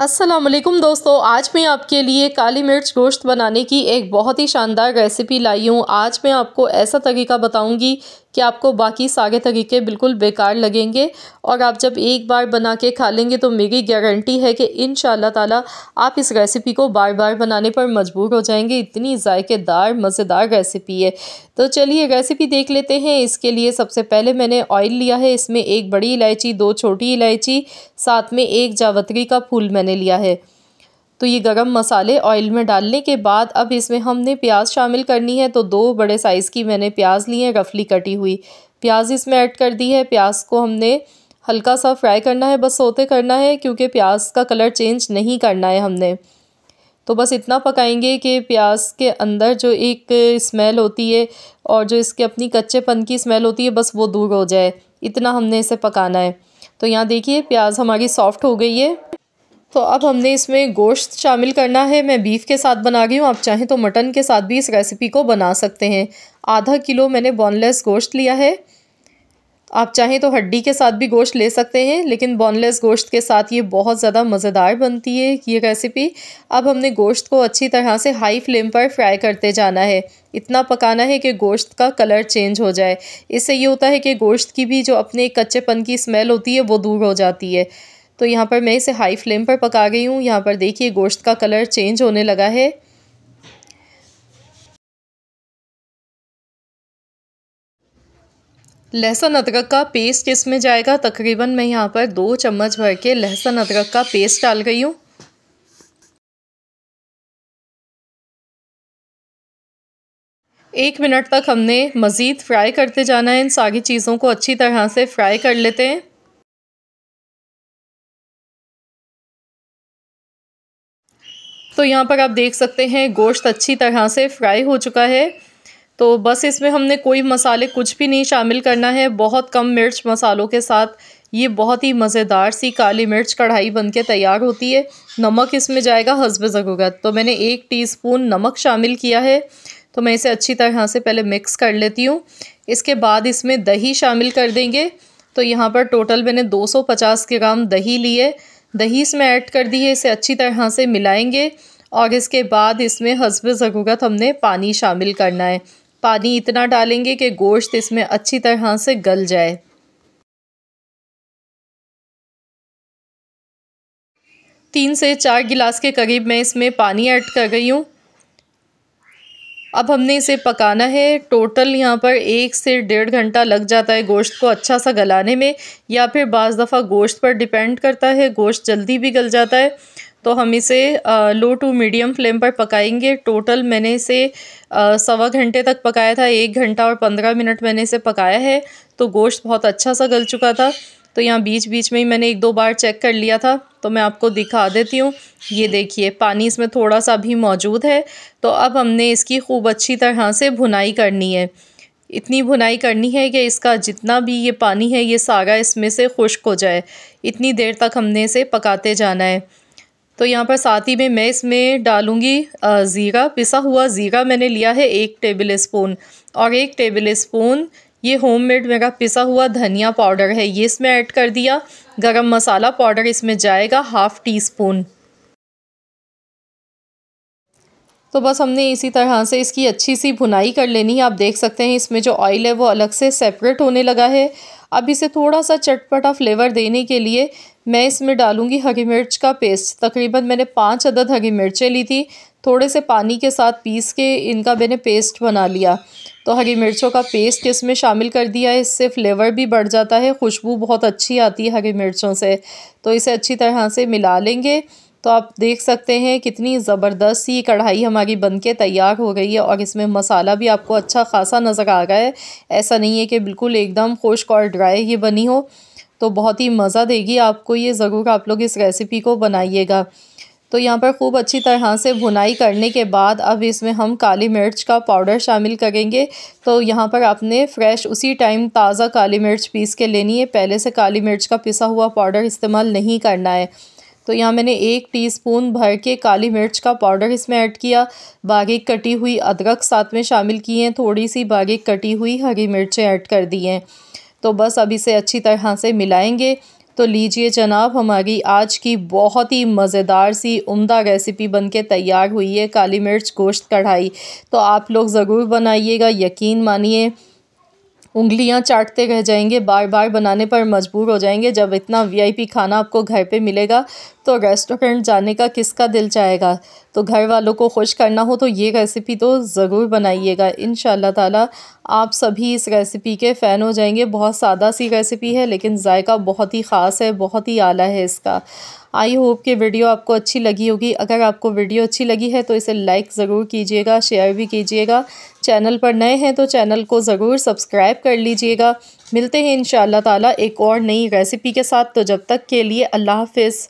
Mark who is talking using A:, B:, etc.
A: असलम दोस्तों आज मैं आपके लिए काली मिर्च गोश्त बनाने की एक बहुत ही शानदार रेसिपी लाई हूँ आज मैं आपको ऐसा तरीका बताऊँगी कि आपको बाकी सारे तरीके बिल्कुल बेकार लगेंगे और आप जब एक बार बना के खा लेंगे तो मेरी गारंटी है कि इन ताला आप इस रेसिपी को बार बार बनाने पर मजबूर हो जाएंगे इतनी ज़ायकेदार मज़ेदार रेसिपी है तो चलिए रेसिपी देख लेते हैं इसके लिए सबसे पहले मैंने ऑयल लिया है इसमें एक बड़ी इलायची दो छोटी इलायची साथ में एक जावत्री का फूल मैंने लिया है तो ये गरम मसाले ऑयल में डालने के बाद अब इसमें हमने प्याज शामिल करनी है तो दो बड़े साइज़ की मैंने प्याज ली है रफली कटी हुई प्याज इसमें ऐड कर दी है प्याज को हमने हल्का सा फ्राई करना है बस सोते करना है क्योंकि प्याज का कलर चेंज नहीं करना है हमने तो बस इतना पकाएंगे कि प्याज के अंदर जो एक स्मेल होती है और जो इसके अपनी कच्चेपन की स्मेल होती है बस वो दूर हो जाए इतना हमने इसे पकाना है तो यहाँ देखिए प्याज हमारी सॉफ्ट हो गई है तो अब हमने इसमें गोश्त शामिल करना है मैं बीफ़ के साथ बना गई हूँ आप चाहें तो मटन के साथ भी इस रेसिपी को बना सकते हैं आधा किलो मैंने बोनलेस गोश्त लिया है आप चाहें तो हड्डी के साथ भी गोश्त ले सकते हैं लेकिन बोनलेस गोश्त के साथ ये बहुत ज़्यादा मज़ेदार बनती है ये रेसिपी अब हमने गोश्त को अच्छी तरह से हाई फ्लेम पर फ्राई करते जाना है इतना पकाना है कि गोश्त का कलर चेंज हो जाए इससे ये होता है कि गोश्त की भी जो अपने कच्चेपन की स्मेल होती है वो दूर हो जाती है तो यहाँ पर मैं इसे हाई फ्लेम पर पका गई हूँ यहाँ पर देखिए गोश्त का कलर चेंज होने लगा है
B: लहसुन अदरक का पेस्ट इसमें जाएगा तकरीबन मैं यहाँ पर दो चम्मच भर के लहसुन अदरक का पेस्ट डाल गई हूँ एक मिनट तक हमने मज़ीद फ्राई करते जाना है इन सारी चीज़ों को अच्छी तरह से फ्राई कर लेते हैं
A: तो यहाँ पर आप देख सकते हैं गोश्त अच्छी तरह से फ्राई हो चुका है तो बस इसमें हमने कोई मसाले कुछ भी नहीं शामिल करना है बहुत कम मिर्च मसालों के साथ ये बहुत ही मज़ेदार सी काली मिर्च कढ़ाई बन के तैयार होती है नमक इसमें जाएगा हसब ज़रूरत तो मैंने एक टीस्पून नमक शामिल किया है तो मैं इसे अच्छी तरह से पहले मिक्स कर लेती हूँ इसके बाद इसमें दही शामिल कर देंगे तो यहाँ पर टोटल मैंने 250 ग्राम दही लिए दही इसमें ऐड कर दी है इसे अच्छी तरह से मिलाएंगे और इसके बाद इसमें हसब ज़रूरत हमने पानी शामिल करना है पानी इतना डालेंगे कि गोश्त इसमें अच्छी तरह से गल जाए तीन से चार गिलास के करीब मैं इसमें पानी ऐड कर रही हूँ अब हमने इसे पकाना है टोटल यहाँ पर एक से डेढ़ घंटा लग जाता है गोश्त को अच्छा सा गलाने में या फिर बज़ दफ़ा गोश्त पर डिपेंड करता है गोश्त जल्दी भी गल जाता है तो हम इसे लो टू मीडियम फ्लेम पर पकाएंगे टोटल मैंने इसे सवा घंटे तक पकाया था एक घंटा और पंद्रह मिनट मैंने इसे पकाया है तो गोश्त बहुत अच्छा सा गल चुका था तो यहाँ बीच बीच में ही मैंने एक दो बार चेक कर लिया था तो मैं आपको दिखा देती हूँ ये देखिए पानी इसमें थोड़ा सा भी मौजूद है तो अब हमने इसकी खूब अच्छी तरह से भुनाई करनी है इतनी भुनाई करनी है कि इसका जितना भी ये पानी है ये सारा इसमें से खुश्क हो जाए इतनी देर तक हमने इसे पकाते जाना है तो यहाँ पर साथ ही में मैं इसमें डालूँगी ज़ीरा पिसा हुआ ज़ीरा मैंने लिया है एक टेबल स्पून और एक टेबल स्पून ये होममेड मेरा पिसा हुआ धनिया पाउडर है ये इसमें ऐड कर दिया गरम मसाला पाउडर इसमें जाएगा हाफ़ टी स्पून तो बस हमने इसी तरह से इसकी अच्छी सी भुनाई कर लेनी है आप देख सकते हैं इसमें जो ऑयल है वो अलग से सेपरेट होने लगा है अब इसे थोड़ा सा चटपटा फ्लेवर देने के लिए मैं इसमें डालूंगी हरी मिर्च का पेस्ट तकरीबन मैंने पाँच अदद हरी मिर्चें ली थी थोड़े से पानी के साथ पीस के इनका मैंने पेस्ट बना लिया तो हरी मिर्चों का पेस्ट इसमें शामिल कर दिया है इससे फ्लेवर भी बढ़ जाता है खुशबू बहुत अच्छी आती है हरी मिर्चों से तो इसे अच्छी तरह से मिला लेंगे तो आप देख सकते हैं कितनी ज़बरदस्त सी कढ़ाई हमारी बन के तैयार हो गई है और इसमें मसाला भी आपको अच्छा खासा नज़र आ रहा है ऐसा नहीं है कि बिल्कुल एकदम खुश्क और ड्राई ये बनी हो तो बहुत ही मज़ा देगी आपको ये ज़रूर आप लोग इस रेसिपी को बनाइएगा तो यहाँ पर खूब अच्छी तरह से भुनाई करने के बाद अब इसमें हम काली मिर्च का पाउडर शामिल करेंगे तो यहाँ पर आपने फ़्रेश उसी टाइम ताज़ा काली मिर्च पीस के लेनी है पहले से काली मिर्च का पिसा हुआ पाउडर इस्तेमाल नहीं करना है तो यहाँ मैंने एक टीस्पून भर के काली मिर्च का पाउडर इसमें ऐड किया बारीक कटी हुई अदरक साथ में शामिल किए हैं थोड़ी सी बारीक कटी हुई हरी मिर्चें ऐड कर दी हैं तो बस अब इसे अच्छी तरह से मिलाएंगे तो लीजिए जनाब हमारी आज की बहुत ही मज़ेदार सी उम्दा रेसिपी बनके तैयार हुई है काली मिर्च गोश्त कढ़ाई तो आप लोग ज़रूर बनाइएगा यकीन मानिए उंगलियां चाटते रह जाएंगे बार बार बनाने पर मजबूर हो जाएंगे जब इतना वीआईपी खाना आपको घर पे मिलेगा तो रेस्टोरेंट जाने का किसका दिल चाहेगा तो घर वालों को खुश करना हो तो ये रेसिपी तो ज़रूर बनाइएगा इन ताला आप सभी इस रेसिपी के फ़ैन हो जाएंगे बहुत सादा सी रेसिपी है लेकिन जायका बहुत ही ख़ास है बहुत ही आला है इसका आई होप कि वीडियो आपको अच्छी लगी होगी अगर आपको वीडियो अच्छी लगी है तो इसे लाइक ज़रूर कीजिएगा शेयर भी कीजिएगा चैनल पर नए हैं तो चैनल को ज़रूर सब्सक्राइब कर लीजिएगा मिलते हैं इन ताला एक और नई रेसिपी के साथ तो जब तक के लिए अल्लाह हाफिज़